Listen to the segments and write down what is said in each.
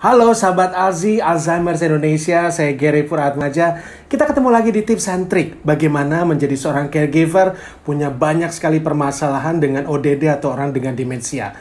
Halo sahabat Alzi, Alzheimer's Indonesia, saya Gary Puratmaja. Kita ketemu lagi di tips and trick bagaimana menjadi seorang caregiver punya banyak sekali permasalahan dengan ODD atau orang dengan demensia.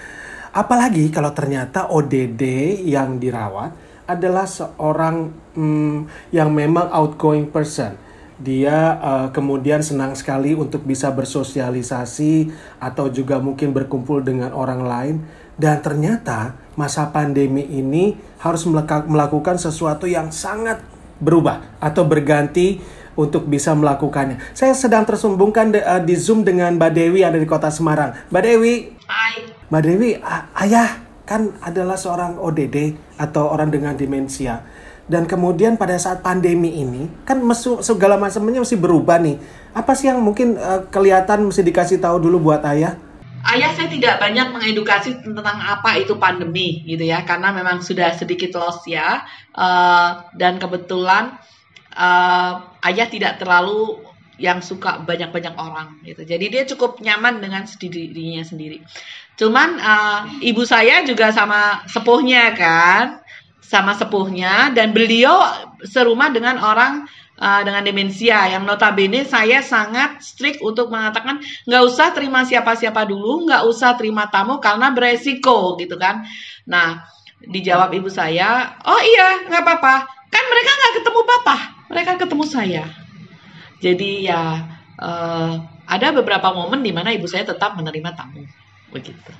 Apalagi kalau ternyata ODD yang dirawat adalah seorang hmm, yang memang outgoing person dia uh, kemudian senang sekali untuk bisa bersosialisasi atau juga mungkin berkumpul dengan orang lain dan ternyata masa pandemi ini harus melakukan sesuatu yang sangat berubah atau berganti untuk bisa melakukannya. Saya sedang tersumbungkan di, uh, eh, di Zoom dengan Mbak Dewi yang ada di kota Semarang. Mbak Dewi. Hai. Mbak Dewi, ayah kan adalah seorang ODD atau orang dengan demensia. Dan kemudian pada saat pandemi ini kan mesu, segala macamnya mesti berubah nih. Apa sih yang mungkin uh, kelihatan mesti dikasih tahu dulu buat ayah? ayah saya tidak banyak mengedukasi tentang apa itu pandemi gitu ya karena memang sudah sedikit los ya uh, dan kebetulan uh, ayah tidak terlalu yang suka banyak-banyak orang gitu jadi dia cukup nyaman dengan dirinya sendiri cuman uh, ibu saya juga sama sepuhnya kan sama sepuhnya dan beliau serumah dengan orang Ah, dengan demensia yang notabene saya sangat strict untuk mengatakan nggak usah terima siapa-siapa dulu, nggak usah terima tamu karena beresiko gitu kan. Nah dijawab ibu saya, oh iya nggak apa-apa, kan mereka nggak ketemu papa, mereka ketemu saya. Jadi ya uh, ada beberapa momen di mana ibu saya tetap menerima tamu begitu.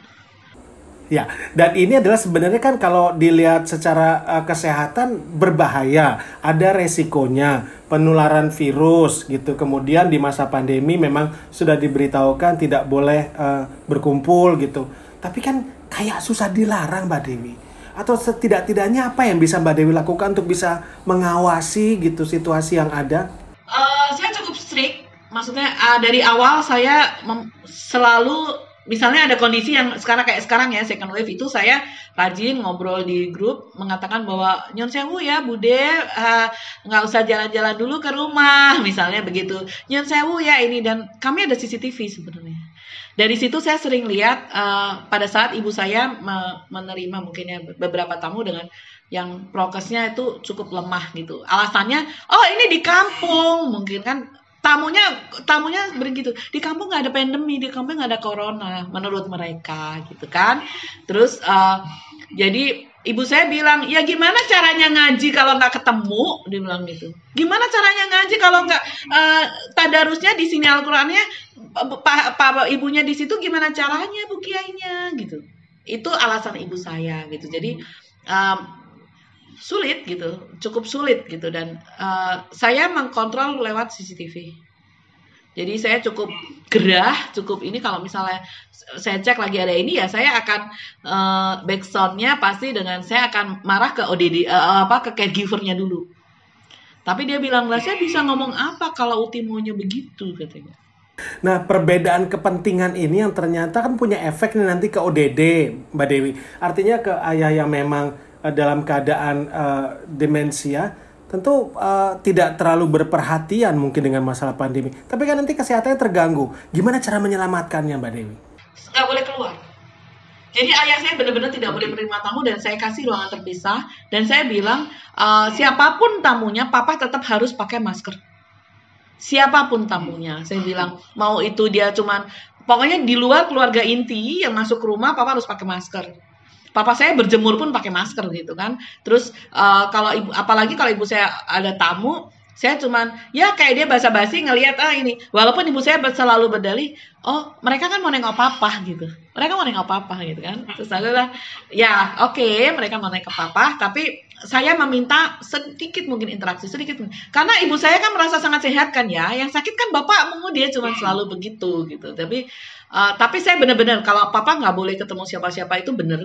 Ya, dan ini adalah sebenarnya kan kalau dilihat secara uh, kesehatan berbahaya, ada resikonya penularan virus gitu. Kemudian di masa pandemi memang sudah diberitahukan tidak boleh uh, berkumpul gitu. Tapi kan kayak susah dilarang Mbak Dewi. Atau setidak-tidaknya apa yang bisa Mbak Dewi lakukan untuk bisa mengawasi gitu situasi yang ada? Uh, saya cukup strict. Maksudnya uh, dari awal saya selalu misalnya ada kondisi yang sekarang kayak sekarang ya second wave itu saya rajin ngobrol di grup mengatakan bahwa nyon sewu ya bude eh, nggak uh, usah jalan-jalan dulu ke rumah misalnya begitu nyon sewu ya ini dan kami ada CCTV sebenarnya dari situ saya sering lihat uh, pada saat ibu saya me menerima mungkin ya, beberapa tamu dengan yang prokesnya itu cukup lemah gitu alasannya oh ini di kampung mungkin kan tamunya tamunya begitu di kampung nggak ada pandemi di kampung nggak ada corona menurut mereka gitu kan terus uh, jadi ibu saya bilang ya gimana caranya ngaji kalau nggak ketemu dia bilang gitu gimana caranya ngaji kalau nggak uh, tadarusnya di sini alqurannya pak pa, ibunya di situ gimana caranya bu kiainya gitu itu alasan ibu saya gitu jadi uh, sulit gitu, cukup sulit gitu dan uh, saya mengkontrol lewat CCTV. Jadi saya cukup gerah, cukup ini kalau misalnya saya cek lagi ada ini ya saya akan uh, backsoundnya pasti dengan saya akan marah ke ODD uh, eh, apa ke caregivernya dulu. Tapi dia bilang lah saya bisa ngomong apa kalau ultimonya begitu katanya. Nah, perbedaan kepentingan ini yang ternyata kan punya efek nih nanti ke ODD, Mbak Dewi. Artinya ke ayah yang memang Eh, dalam keadaan uh, demensia tentu uh, tidak terlalu berperhatian mungkin dengan masalah pandemi. Tapi kan nanti kesehatannya terganggu. Gimana cara menyelamatkannya, Mbak Dewi? Nggak boleh keluar. Jadi ayah saya benar-benar tidak boleh menerima tamu dan saya kasih ruangan terpisah dan saya bilang uh, siapapun tamunya, papa tetap harus pakai masker. Siapapun tamunya, saya bilang mau itu dia cuman pokoknya di luar keluarga inti yang masuk ke rumah, papa harus pakai masker papa saya berjemur pun pakai masker gitu kan terus uh, kalau ibu apalagi kalau ibu saya ada tamu saya cuman ya kayak dia basa-basi ngelihat ah ini walaupun ibu saya selalu berdalih oh mereka kan mau nengok papa gitu mereka mau nengok papa gitu kan terus adalah ya oke okay, mereka mau nengok papa tapi saya meminta sedikit mungkin interaksi sedikit karena ibu saya kan merasa sangat sehat kan ya yang sakit kan bapak mau dia cuma iya. selalu begitu gitu tapi uh, tapi saya benar-benar kalau papa nggak boleh ketemu siapa-siapa itu benar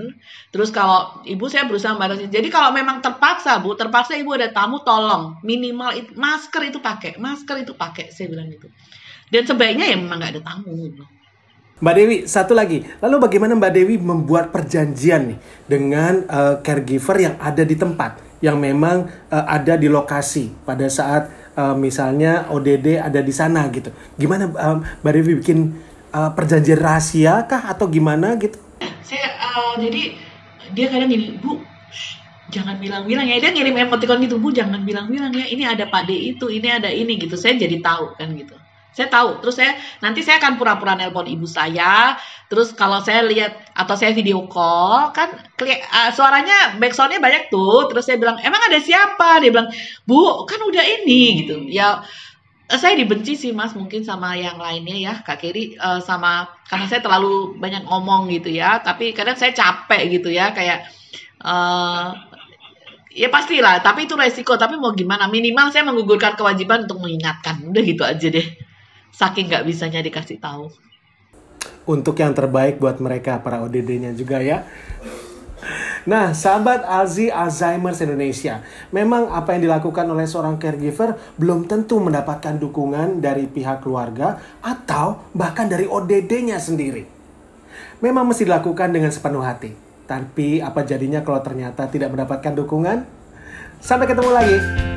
terus kalau ibu saya berusaha membatasi jadi kalau memang terpaksa bu terpaksa ibu ada tamu tolong minimal itu, masker itu pakai masker itu pakai saya bilang gitu dan sebaiknya ya memang nggak ada tamu Mbak Dewi, satu lagi. Lalu bagaimana Mbak Dewi membuat perjanjian nih dengan uh, caregiver yang ada di tempat, yang memang uh, ada di lokasi pada saat uh, misalnya ODD ada di sana gitu. Gimana uh, Mbak Dewi bikin uh, perjanjian rahasia kah atau gimana gitu? Saya uh, jadi dia kadang gini, Bu, shh, jangan bilang-bilang ya. Dia ngirim emoticon gitu, Bu, jangan bilang-bilang ya. Ini ada Pak itu, ini ada ini gitu. Saya jadi tahu kan gitu saya tahu. Terus saya nanti saya akan pura-pura nelpon ibu saya. Terus kalau saya lihat atau saya video call kan uh, suaranya backsoundnya banyak tuh. Terus saya bilang emang ada siapa? Dia bilang bu kan udah ini gitu. Ya eh, saya dibenci sih mas mungkin sama yang lainnya ya kak Kiri uh, sama karena saya terlalu banyak ngomong gitu ya. Tapi kadang saya capek gitu ya kayak. Uh, ya pastilah tapi itu resiko tapi mau gimana minimal saya menggugurkan kewajiban untuk mengingatkan udah gitu aja deh saking nggak bisanya dikasih tahu. Untuk yang terbaik buat mereka para ODD-nya juga ya. Nah, sahabat Alzi Alzheimer's Indonesia, memang apa yang dilakukan oleh seorang caregiver belum tentu mendapatkan dukungan dari pihak keluarga atau bahkan dari ODD-nya sendiri. Memang mesti dilakukan dengan sepenuh hati. Tapi apa jadinya kalau ternyata tidak mendapatkan dukungan? Sampai ketemu lagi.